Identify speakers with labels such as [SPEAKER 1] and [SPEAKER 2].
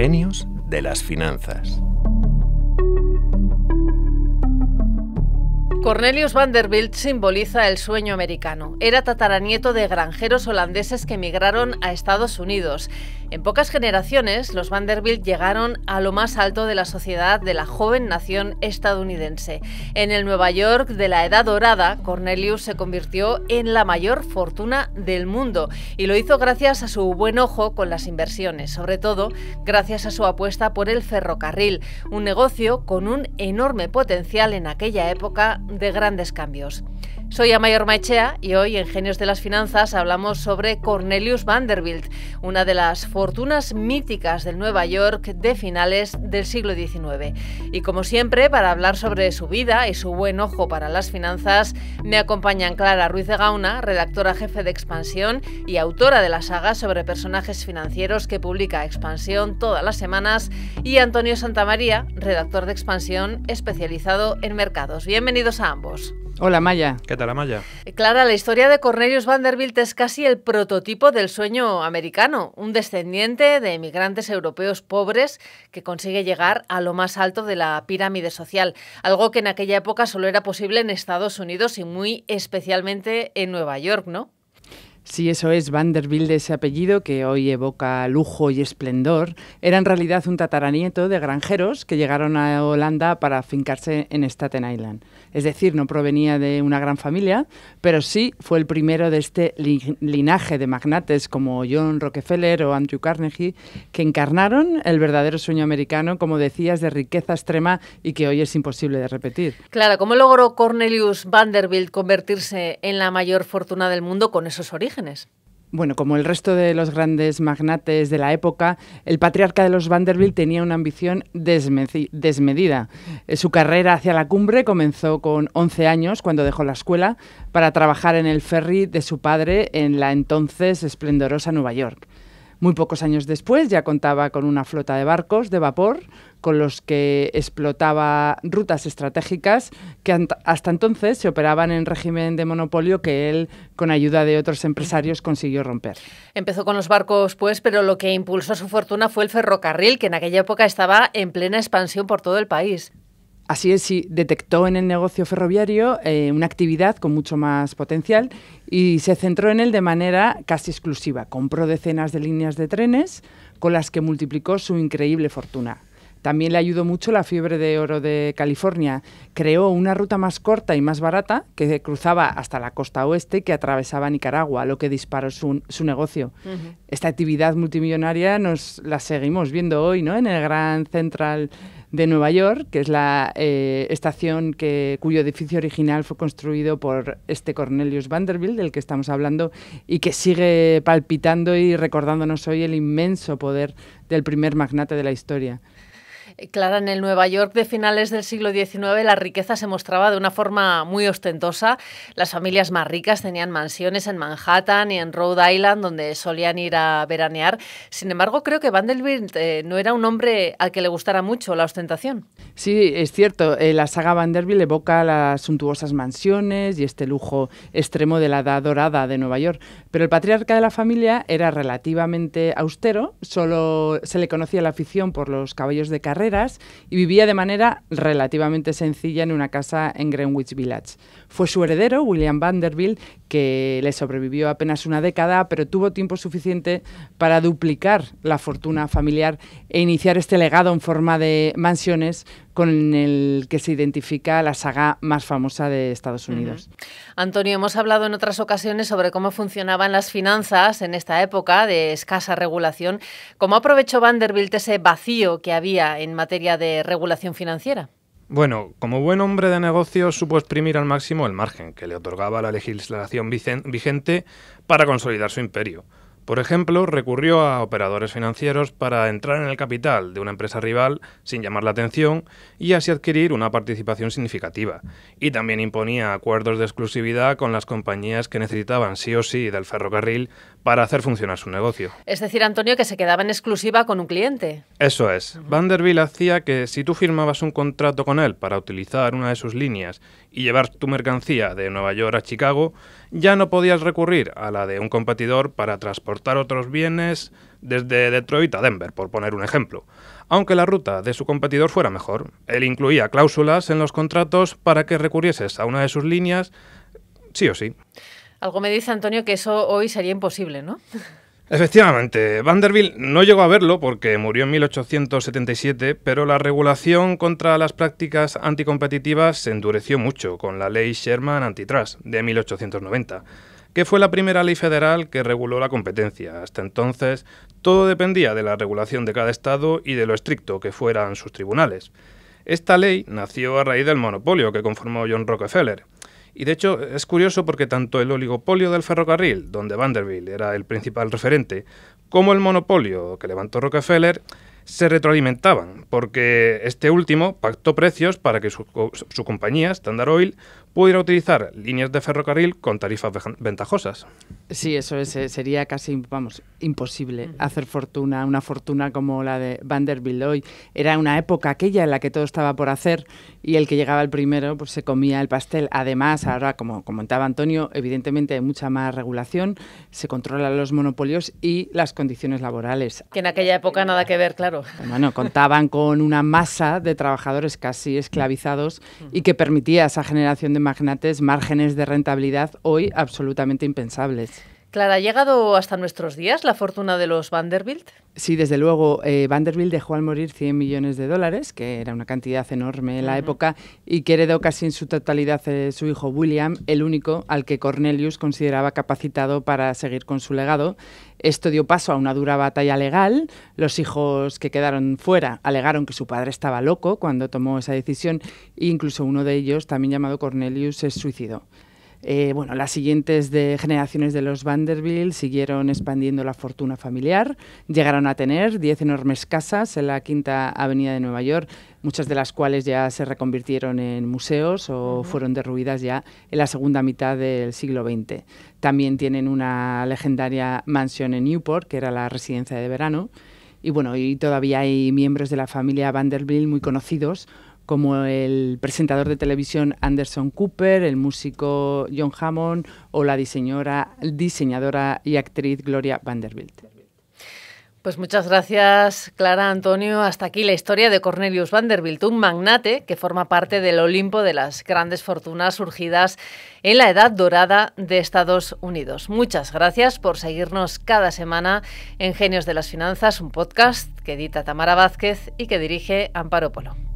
[SPEAKER 1] Genios de las finanzas.
[SPEAKER 2] Cornelius Vanderbilt simboliza el sueño americano. Era tataranieto de granjeros holandeses que emigraron a Estados Unidos. En pocas generaciones, los Vanderbilt llegaron a lo más alto de la sociedad de la joven nación estadounidense. En el Nueva York de la Edad Dorada, Cornelius se convirtió en la mayor fortuna del mundo y lo hizo gracias a su buen ojo con las inversiones, sobre todo gracias a su apuesta por el ferrocarril, un negocio con un enorme potencial en aquella época de grandes cambios. Soy Amayor Maechea y hoy en Genios de las Finanzas hablamos sobre Cornelius Vanderbilt, una de las fortunas míticas del Nueva York de finales del siglo XIX. Y como siempre, para hablar sobre su vida y su buen ojo para las finanzas, me acompañan Clara Ruiz de Gauna, redactora jefe de Expansión y autora de la saga sobre personajes financieros que publica Expansión todas las semanas, y Antonio Santamaría, redactor de Expansión especializado en mercados. Bienvenidos a ambos.
[SPEAKER 3] Hola Maya. ¿Qué tal Maya?
[SPEAKER 2] Eh, Clara, la historia de Cornelius Vanderbilt es casi el prototipo del sueño americano, un descendiente de emigrantes europeos pobres que consigue llegar a lo más alto de la pirámide social, algo que en aquella época solo era posible en Estados Unidos y muy especialmente en Nueva York, ¿no?
[SPEAKER 3] Sí, eso es. Vanderbilt, ese apellido que hoy evoca lujo y esplendor, era en realidad un tataranieto de granjeros que llegaron a Holanda para afincarse en Staten Island. Es decir, no provenía de una gran familia, pero sí fue el primero de este linaje de magnates como John Rockefeller o Andrew Carnegie que encarnaron el verdadero sueño americano, como decías, de riqueza extrema y que hoy es imposible de repetir.
[SPEAKER 2] Claro, ¿cómo logró Cornelius Vanderbilt convertirse en la mayor fortuna del mundo con esos orígenes?
[SPEAKER 3] Bueno, como el resto de los grandes magnates de la época, el patriarca de los Vanderbilt tenía una ambición desmedida. Eh, su carrera hacia la cumbre comenzó con 11 años, cuando dejó la escuela, para trabajar en el ferry de su padre en la entonces esplendorosa Nueva York. Muy pocos años después ya contaba con una flota de barcos de vapor con los que explotaba rutas estratégicas que hasta entonces se operaban en régimen de monopolio que él, con ayuda de otros empresarios, consiguió romper.
[SPEAKER 2] Empezó con los barcos, pues, pero lo que impulsó su fortuna fue el ferrocarril, que en aquella época estaba en plena expansión por todo el país.
[SPEAKER 3] Así es, sí, detectó en el negocio ferroviario eh, una actividad con mucho más potencial y se centró en él de manera casi exclusiva. Compró decenas de líneas de trenes con las que multiplicó su increíble fortuna. También le ayudó mucho la fiebre de oro de California. Creó una ruta más corta y más barata que cruzaba hasta la costa oeste que atravesaba Nicaragua, lo que disparó su, negocio. Esta actividad multimillonaria nos la seguimos viendo hoy ¿no? en el gran Central de Nueva York, que es la eh, estación que, cuyo edificio original fue construido por este Cornelius Vanderbilt, del que estamos hablando, y que sigue palpitando y recordándonos hoy el inmenso poder del primer magnate de la historia.
[SPEAKER 2] Clara, en el Nueva York de finales del siglo XIX la riqueza se mostraba de una forma muy ostentosa. Las familias más ricas tenían mansiones en Manhattan y en Rhode Island donde solían ir a veranear. Sin embargo, creo que Vanderbilt eh, no era un hombre al que le gustara mucho la ostentación.
[SPEAKER 3] Sí, es cierto. Eh, la saga Vanderbilt evoca las suntuosas mansiones y este lujo extremo de la edad dorada de Nueva York. Pero el patriarca de la familia era relativamente austero, solo se le conocía la afición por los caballos de carrera y vivía de manera relativamente sencilla en una casa en Greenwich Village. Fue su heredero, William Vanderbilt, que le sobrevivió apenas una década, pero tuvo tiempo suficiente para duplicar la fortuna familiar e iniciar este legado en forma de mansiones con el que se identifica la saga más famosa de Estados Unidos.
[SPEAKER 2] Antonio, hemos hablado en otras ocasiones sobre cómo funcionaban las finanzas en esta época de escasa regulación. ¿Cómo aprovechó Vanderbilt ese vacío que había en materia de regulación financiera?
[SPEAKER 1] Bueno, como buen hombre de negocios supo exprimir al máximo el margen que le otorgaba la legislación vigente para consolidar su imperio. Por ejemplo, recurrió a operadores financieros para entrar en el capital de una empresa rival sin llamar la atención y así adquirir una participación significativa. Y también imponía acuerdos de exclusividad con las compañías que necesitaban sí o sí del ferrocarril para hacer funcionar su negocio.
[SPEAKER 2] Es decir, Antonio, que se quedaba en exclusiva con un cliente.
[SPEAKER 1] Eso es. Vanderbilt hacía que si tú firmabas un contrato con él para utilizar una de sus líneas y llevar tu mercancía de Nueva York a Chicago, ya no podías recurrir a la de un competidor para transportar otros bienes desde Detroit a Denver, por poner un ejemplo. Aunque la ruta de su competidor fuera mejor, él incluía cláusulas en los contratos para que recurrieses a una de sus líneas sí o sí.
[SPEAKER 2] Algo me dice Antonio que eso hoy sería imposible, ¿no?
[SPEAKER 1] Efectivamente, Vanderbilt no llegó a verlo porque murió en 1877, pero la regulación contra las prácticas anticompetitivas se endureció mucho con la ley Sherman Antitrust de 1890, que fue la primera ley federal que reguló la competencia. Hasta entonces, todo dependía de la regulación de cada estado y de lo estricto que fueran sus tribunales. Esta ley nació a raíz del monopolio que conformó John Rockefeller y de hecho es curioso porque tanto el oligopolio del ferrocarril, donde Vanderbilt era el principal referente, como el monopolio que levantó Rockefeller, se retroalimentaban, porque este último pactó precios para que su, compañía, Standard Oil, pudiera utilizar líneas de ferrocarril con tarifas ventajosas.
[SPEAKER 3] Sí, eso eh, sería casi, vamos, imposible hacer fortuna, una fortuna como la de Vanderbilt hoy. Era una época aquella en la que todo estaba por hacer y el que llegaba el primero pues se comía el pastel. Además, ahora, como comentaba Antonio, evidentemente hay mucha más regulación, se controlan los monopolios y las condiciones laborales.
[SPEAKER 2] Que en aquella época nada que ver, claro.
[SPEAKER 3] Bueno, contaban con una masa de trabajadores casi esclavizados y que permitía esa generación de magnates márgenes de rentabilidad hoy absolutamente impensables.
[SPEAKER 2] Clara, ¿ha llegado hasta nuestros días la fortuna de los Vanderbilt?
[SPEAKER 3] Sí, desde luego. Eh, Vanderbilt dejó al morir 100 millones de dólares, que era una cantidad enorme en la época, y que heredó casi en su totalidad eh, su hijo William, el único al que Cornelius consideraba capacitado para seguir con su legado. Esto dio paso a una dura batalla legal. Los hijos que quedaron fuera alegaron que su padre estaba loco cuando tomó esa decisión e incluso uno de ellos, también llamado Cornelius, se suicidó. Eh, las siguientes generaciones de los Vanderbilt siguieron expandiendo la fortuna familiar, llegaron a tener 10 enormes casas en la Quinta Avenida de Nueva York, muchas de las cuales ya se reconvirtieron en museos o fueron derruidas ya en la segunda mitad del siglo XX. También tienen una legendaria mansión en Newport, que era la residencia de verano. Y bueno, y todavía hay miembros de la familia Vanderbilt muy conocidos, como el presentador de televisión Anderson Cooper, el músico John Hammond o la diseñadora y actriz Gloria Vanderbilt.
[SPEAKER 2] Pues muchas gracias, Clara Antonio. Hasta aquí la historia de Cornelius Vanderbilt, un magnate que forma parte del Olimpo de las grandes fortunas surgidas en la Edad Dorada de Estados Unidos. Muchas gracias por seguirnos cada semana en Genios de las Finanzas, un podcast que edita Tamara Vázquez y que dirige Amparo Polo.